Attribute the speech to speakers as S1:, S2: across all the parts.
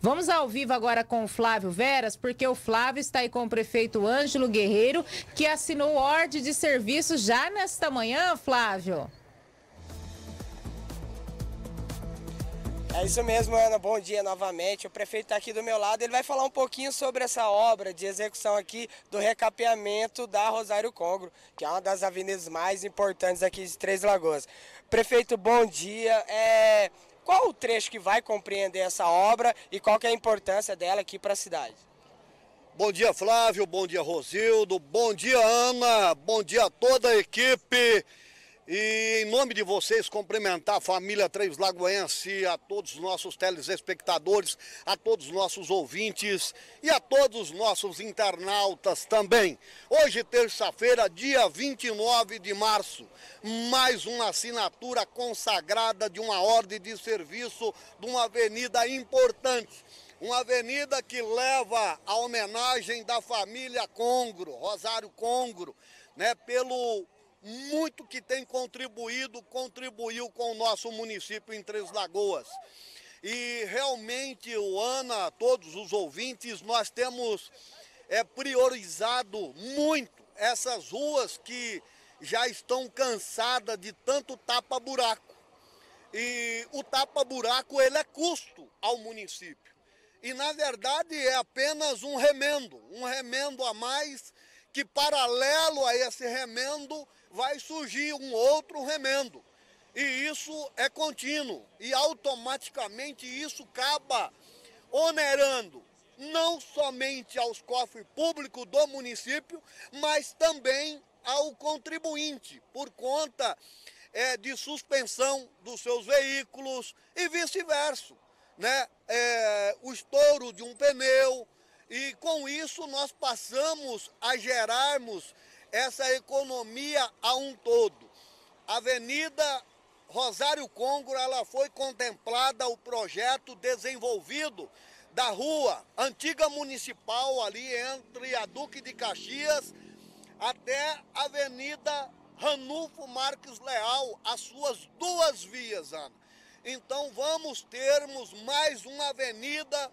S1: Vamos ao vivo agora com o Flávio Veras, porque o Flávio está aí com o prefeito Ângelo Guerreiro, que assinou ordem de serviço já nesta manhã, Flávio.
S2: É isso mesmo, Ana. Bom dia novamente. O prefeito está aqui do meu lado. Ele vai falar um pouquinho sobre essa obra de execução aqui do recapeamento da Rosário Congro, que é uma das avenidas mais importantes aqui de Três Lagoas.
S3: Prefeito, bom
S2: dia. É... Qual o trecho que vai compreender essa obra e qual que é a importância dela aqui para a cidade?
S3: Bom dia, Flávio. Bom dia, Rosildo. Bom dia, Ana. Bom dia a toda a equipe e em nome de vocês, cumprimentar a família Três Lagoense, a todos os nossos telespectadores, a todos os nossos ouvintes e a todos os nossos internautas também. Hoje, terça-feira, dia 29 de março, mais uma assinatura consagrada de uma ordem de serviço de uma avenida importante. Uma avenida que leva a homenagem da família Congro, Rosário Congro, né, pelo muito que tem contribuído, contribuiu com o nosso município em Três Lagoas. E realmente, o Ana, todos os ouvintes, nós temos é, priorizado muito essas ruas que já estão cansadas de tanto tapa-buraco. E o tapa-buraco ele é custo ao município. E na verdade é apenas um remendo, um remendo a mais que paralelo a esse remendo vai surgir um outro remendo. E isso é contínuo e automaticamente isso acaba onerando não somente aos cofres públicos do município, mas também ao contribuinte por conta é, de suspensão dos seus veículos e vice-versa, né? É, o estouro de um pneu, e com isso nós passamos a gerarmos essa economia a um todo. A Avenida Rosário Congro, ela foi contemplada o projeto desenvolvido da rua antiga municipal ali entre a Duque de Caxias até a Avenida Ranulfo Marques Leal, as suas duas vias, Ana. Então vamos termos mais uma avenida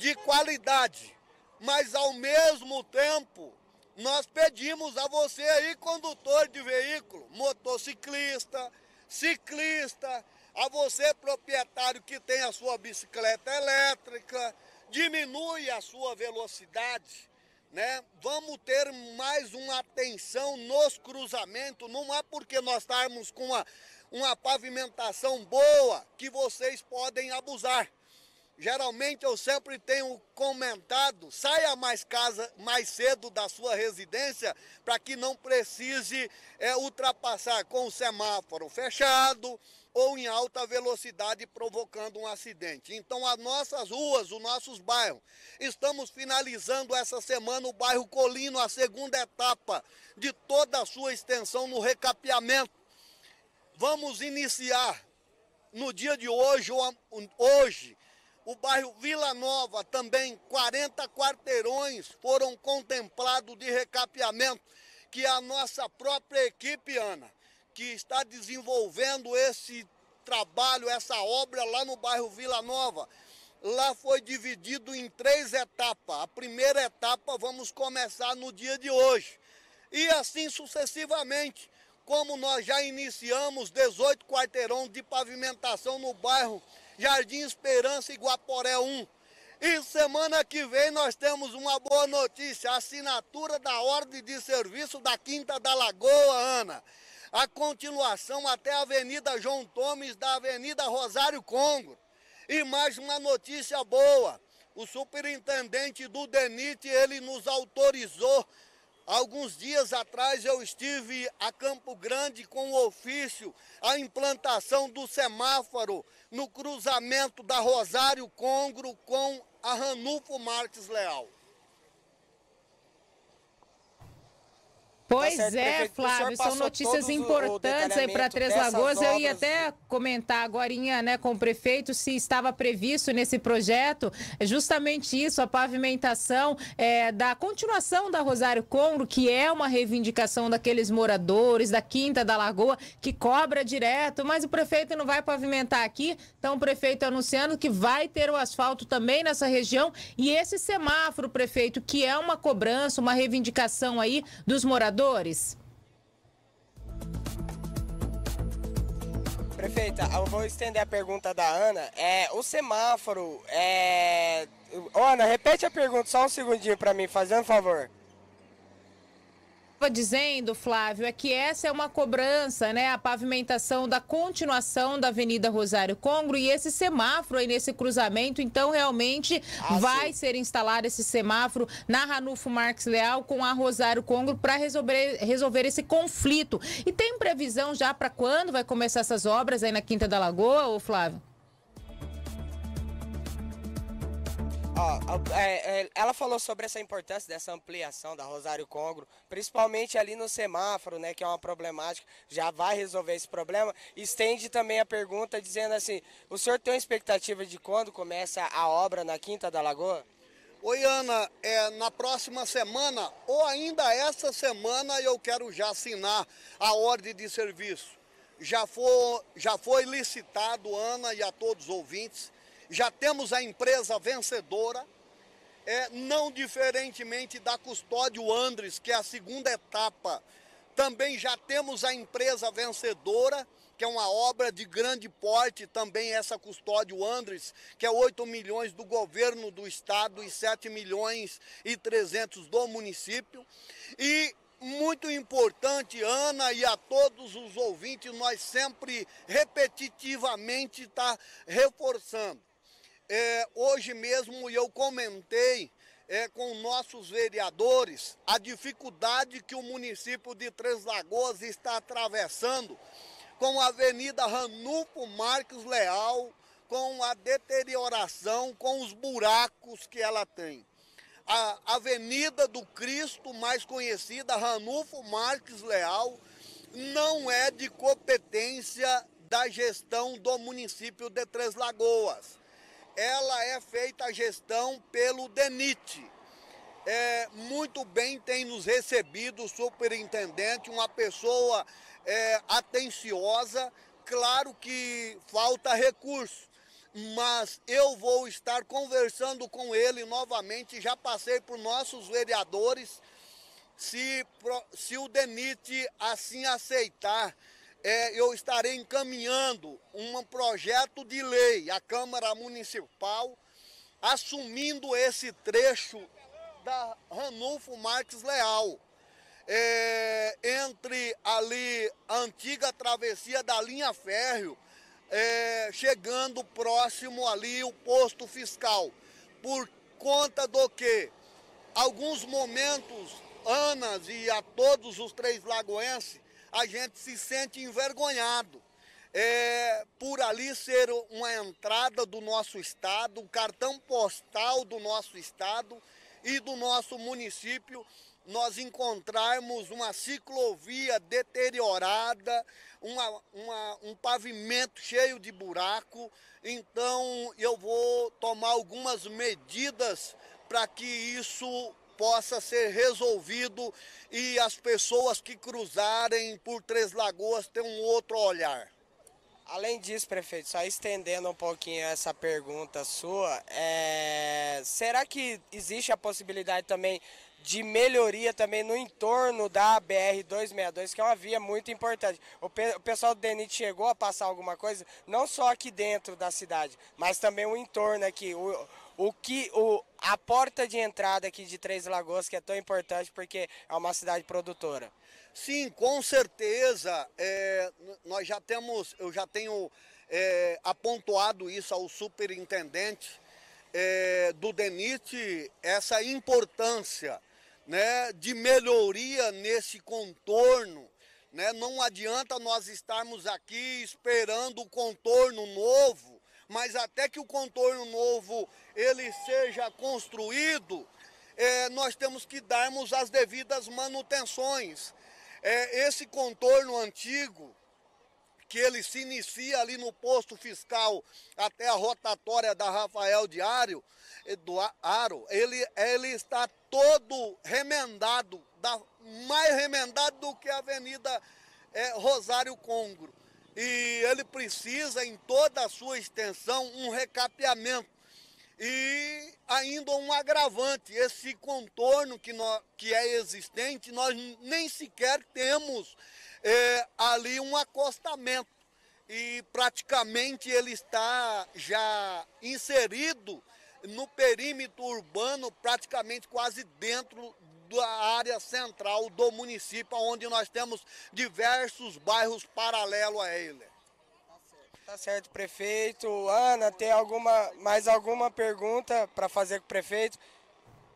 S3: de qualidade. Mas ao mesmo tempo, nós pedimos a você aí, condutor de veículo, motociclista, ciclista, a você proprietário que tem a sua bicicleta elétrica, diminui a sua velocidade, né? Vamos ter mais uma atenção nos cruzamentos, não há porque nós estamos com uma, uma pavimentação boa que vocês podem abusar. Geralmente eu sempre tenho comentado, saia mais casa mais cedo da sua residência para que não precise é, ultrapassar com o semáforo fechado ou em alta velocidade provocando um acidente. Então as nossas ruas, os nossos bairros, estamos finalizando essa semana o bairro Colino, a segunda etapa de toda a sua extensão no recapeamento. Vamos iniciar no dia de hoje, hoje o bairro Vila Nova também, 40 quarteirões foram contemplados de recapeamento, que a nossa própria equipe, Ana, que está desenvolvendo esse trabalho, essa obra lá no bairro Vila Nova. Lá foi dividido em três etapas. A primeira etapa vamos começar no dia de hoje. E assim sucessivamente, como nós já iniciamos 18 quarteirões de pavimentação no bairro Jardim Esperança, Iguaporé 1. E semana que vem nós temos uma boa notícia: assinatura da ordem de serviço da Quinta da Lagoa, Ana. A continuação até a Avenida João Tomes da Avenida Rosário Congo. E mais uma notícia boa: o superintendente do DENIT ele nos autorizou Alguns dias atrás eu estive a Campo Grande com o ofício, a implantação do semáforo no cruzamento da Rosário Congro com a Ranulfo Marques Leal. Tá pois tá certo, é, prefeito. Flávio, são notícias importantes aí para Três Lagoas. Eu ia até
S1: comentar agora né, com o prefeito se estava previsto nesse projeto é justamente isso, a pavimentação é, da continuação da Rosário Congro, que é uma reivindicação daqueles moradores da Quinta da Lagoa, que cobra direto, mas o prefeito não vai pavimentar aqui. Então, o prefeito anunciando que vai ter o asfalto também nessa região. E esse semáforo, prefeito, que é uma cobrança, uma reivindicação aí dos moradores trabalhadores?
S2: Prefeita, eu vou estender a pergunta da Ana. É, o semáforo. É... Ana, repete a pergunta só um segundinho para mim, fazendo favor
S1: estava dizendo, Flávio, é que essa é uma cobrança, né? A pavimentação da continuação da Avenida Rosário Congro e esse semáforo aí nesse cruzamento. Então, realmente ah, vai sim. ser instalado esse semáforo na Ranulfo Marques Leal com a Rosário Congro para resolver, resolver esse conflito. E tem previsão já para quando vai começar essas obras aí na Quinta da Lagoa, ô Flávio?
S2: ó é, é, ela falou sobre essa importância dessa ampliação da Rosário Congro, principalmente ali no semáforo, né, que é uma problemática, já vai resolver esse problema. Estende também a pergunta dizendo assim, o senhor tem uma expectativa de quando começa a obra na
S3: Quinta da Lagoa? Oi, Ana, é, na próxima semana ou ainda esta semana eu quero já assinar a ordem de serviço. Já, foi já foi licitado, Ana, e a todos os ouvintes, já temos a empresa vencedora, é, não diferentemente da Custódio Andres, que é a segunda etapa. Também já temos a empresa vencedora, que é uma obra de grande porte, também essa Custódio Andres, que é 8 milhões do governo do estado e 7 milhões e 300 do município. E muito importante, Ana, e a todos os ouvintes, nós sempre repetitivamente está reforçando. É, hoje mesmo eu comentei é, com nossos vereadores a dificuldade que o município de Três Lagoas está atravessando com a Avenida Ranulfo Marques Leal, com a deterioração, com os buracos que ela tem. A Avenida do Cristo, mais conhecida Ranulfo Marques Leal, não é de competência da gestão do município de Três Lagoas ela é feita a gestão pelo DENIT. É, muito bem tem nos recebido o superintendente, uma pessoa é, atenciosa, claro que falta recurso, mas eu vou estar conversando com ele novamente, já passei por nossos vereadores, se, se o DENIT assim aceitar, é, eu estarei encaminhando um projeto de lei à Câmara Municipal assumindo esse trecho da Ranulfo Marques Leal. É, entre ali a antiga travessia da linha férreo, é, chegando próximo ali o posto fiscal. Por conta do que alguns momentos, Anas e a todos os três lagoenses, a gente se sente envergonhado. É, por ali ser uma entrada do nosso estado, um cartão postal do nosso estado e do nosso município, nós encontrarmos uma ciclovia deteriorada, uma, uma, um pavimento cheio de buraco. Então eu vou tomar algumas medidas para que isso possa ser resolvido e as pessoas que cruzarem por Três Lagoas tenham um outro olhar.
S2: Além disso, prefeito, só estendendo um pouquinho essa pergunta sua, é... será que existe a possibilidade também de melhoria também no entorno da BR-262, que é uma via muito importante. O, pe o pessoal do DENIT chegou a passar alguma coisa, não só aqui dentro da cidade, mas também o entorno aqui. O, o que o, a porta de entrada aqui de Três Lagoas, que é tão importante porque é uma cidade
S3: produtora. Sim, com certeza. É, nós já temos, eu já tenho é, apontado isso ao superintendente é, do DENIT, essa importância né, de melhoria nesse contorno. Né? Não adianta nós estarmos aqui esperando o contorno novo mas até que o contorno novo ele seja construído, é, nós temos que darmos as devidas manutenções. É, esse contorno antigo, que ele se inicia ali no posto fiscal até a rotatória da Rafael Diário, é, do Aro, ele, ele está todo remendado, da, mais remendado do que a Avenida é, Rosário Congro e ele precisa, em toda a sua extensão, um recapeamento e ainda um agravante, esse contorno que, que é existente, nós nem sequer temos é, ali um acostamento e praticamente ele está já inserido no perímetro urbano, praticamente quase dentro da área central do município, onde nós temos diversos bairros paralelos a ele.
S2: Tá certo, prefeito. Ana, tem alguma, mais alguma pergunta para fazer com o prefeito?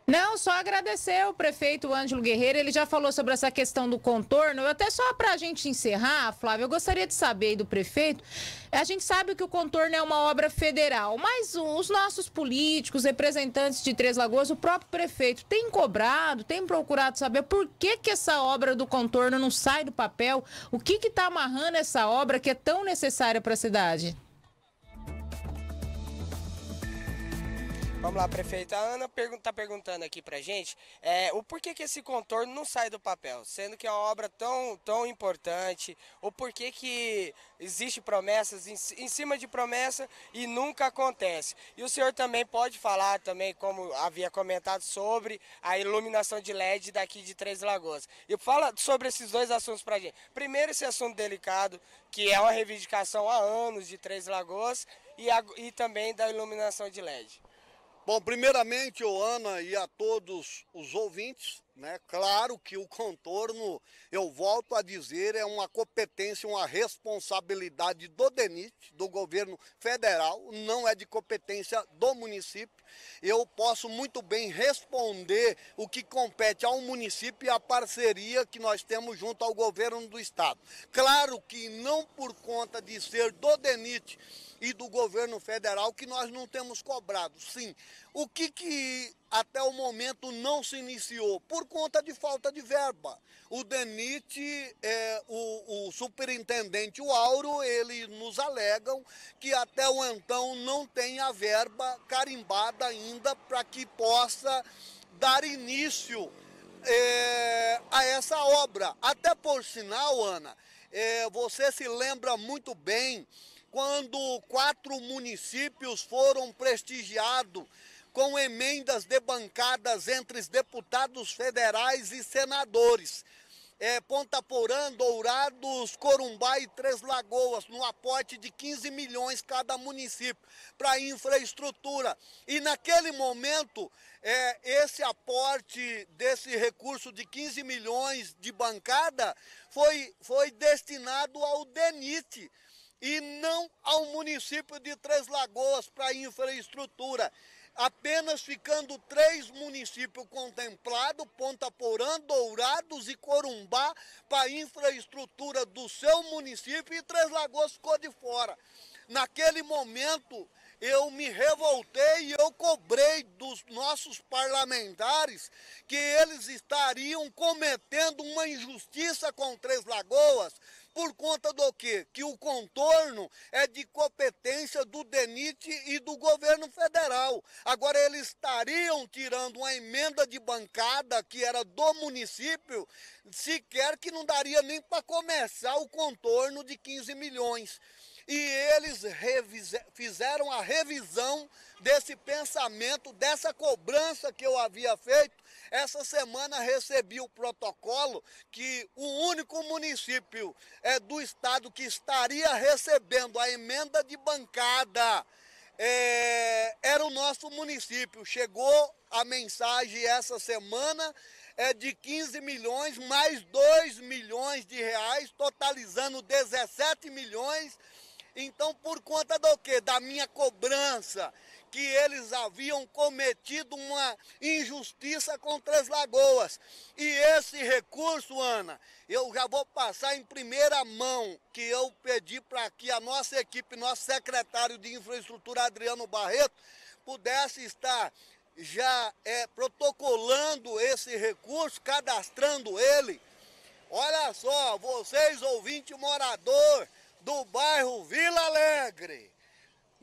S1: Não, só agradecer o prefeito Ângelo Guerreiro. Ele já falou sobre essa questão do contorno. até só para a gente encerrar, Flávio, eu gostaria de saber do prefeito. A gente sabe que o contorno é uma obra federal, mas os nossos políticos, representantes de Três Lagoas, o próprio prefeito tem cobrado, tem procurado saber por que, que essa obra do contorno não sai do papel, o que está amarrando essa obra que é tão necessária para a cidade.
S2: Vamos lá, prefeita A Ana está perguntando aqui pra gente é, o porquê que esse contorno não sai do papel, sendo que é uma obra tão, tão importante, o porquê que existe promessas em, em cima de promessa e nunca acontece. E o senhor também pode falar também, como havia comentado, sobre a iluminação de LED daqui de Três Lagoas. E fala sobre esses dois assuntos pra gente. Primeiro, esse assunto delicado, que é uma reivindicação há anos de Três Lagoas e, a, e também da iluminação de LED.
S3: Bom, primeiramente, Ana e a todos os ouvintes, né? Claro que o contorno, eu volto a dizer, é uma competência, uma responsabilidade do DENIT, do governo federal, não é de competência do município. Eu posso muito bem responder o que compete ao município e a parceria que nós temos junto ao governo do estado. Claro que não por conta de ser do DENIT e do governo federal que nós não temos cobrado. Sim, o que que até o momento não se iniciou, por conta de falta de verba. O DENIT, é, o, o superintendente o Auro, ele nos alegam que até o então não tem a verba carimbada ainda para que possa dar início é, a essa obra. Até por sinal, Ana, é, você se lembra muito bem quando quatro municípios foram prestigiados com emendas de bancadas entre deputados federais e senadores. É, Ponta Porã, Dourados, Corumbá e Três Lagoas, no aporte de 15 milhões cada município para infraestrutura. E naquele momento, é, esse aporte desse recurso de 15 milhões de bancada foi, foi destinado ao DENIT e não ao município de Três Lagoas para infraestrutura apenas ficando três municípios contemplados, Ponta Porã, Dourados e Corumbá, para a infraestrutura do seu município e Três Lagoas ficou de fora. Naquele momento, eu me revoltei e eu cobrei dos nossos parlamentares que eles estariam cometendo uma injustiça com Três Lagoas, por conta do quê? Que o contorno é de competência do DENIT e do governo federal. Agora, eles estariam tirando uma emenda de bancada que era do município, sequer que não daria nem para começar o contorno de 15 milhões e eles fizeram a revisão desse pensamento, dessa cobrança que eu havia feito essa semana recebi o protocolo que o único município é do estado que estaria recebendo a emenda de bancada. É, era o nosso município. Chegou a mensagem essa semana é de 15 milhões, mais 2 milhões de reais, totalizando 17 milhões. Então, por conta do quê? Da minha cobrança que eles haviam cometido uma injustiça contra as lagoas. E esse recurso, Ana, eu já vou passar em primeira mão, que eu pedi para que a nossa equipe, nosso secretário de infraestrutura, Adriano Barreto, pudesse estar já é, protocolando esse recurso, cadastrando ele. Olha só, vocês ouvintes morador do bairro Vila Alegre,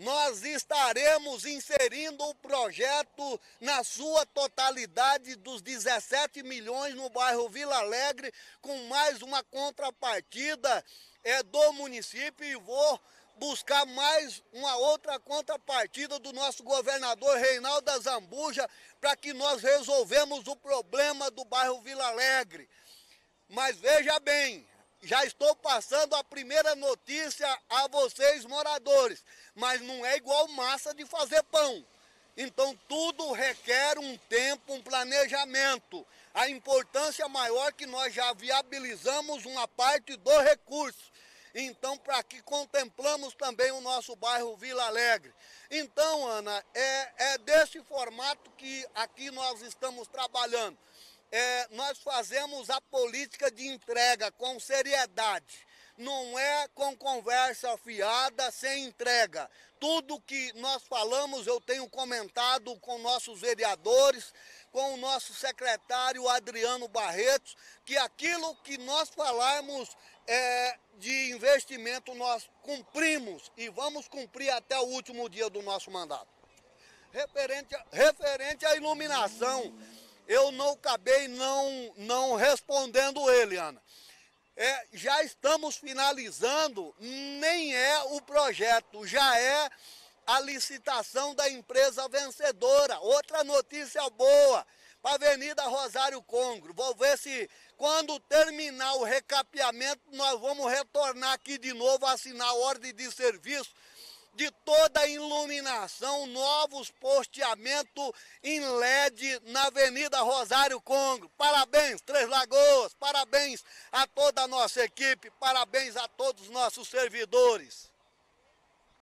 S3: nós estaremos inserindo o projeto na sua totalidade dos 17 milhões no bairro Vila Alegre, com mais uma contrapartida é, do município e vou buscar mais uma outra contrapartida do nosso governador Reinaldo Zambuja para que nós resolvemos o problema do bairro Vila Alegre. Mas veja bem, já estou passando a primeira notícia a vocês moradores, mas não é igual massa de fazer pão. Então tudo requer um tempo, um planejamento. A importância maior que nós já viabilizamos uma parte do recurso. Então, para que contemplamos também o nosso bairro Vila Alegre. Então, Ana, é, é desse formato que aqui nós estamos trabalhando é, nós fazemos a política de entrega com seriedade. Não é com conversa fiada, sem entrega. Tudo que nós falamos, eu tenho comentado com nossos vereadores, com o nosso secretário Adriano Barretos, que aquilo que nós falarmos é, de investimento nós cumprimos e vamos cumprir até o último dia do nosso mandato. Referente, referente à iluminação eu não acabei não, não respondendo ele, Ana. É, já estamos finalizando, nem é o projeto, já é a licitação da empresa vencedora. Outra notícia boa para a Avenida Rosário Congro. Vou ver se quando terminar o recapeamento nós vamos retornar aqui de novo assinar a ordem de serviço de toda a iluminação, novos posteamentos em LED na Avenida Rosário Congo. Parabéns, Três Lagoas, parabéns a toda a nossa equipe, parabéns a todos os nossos servidores.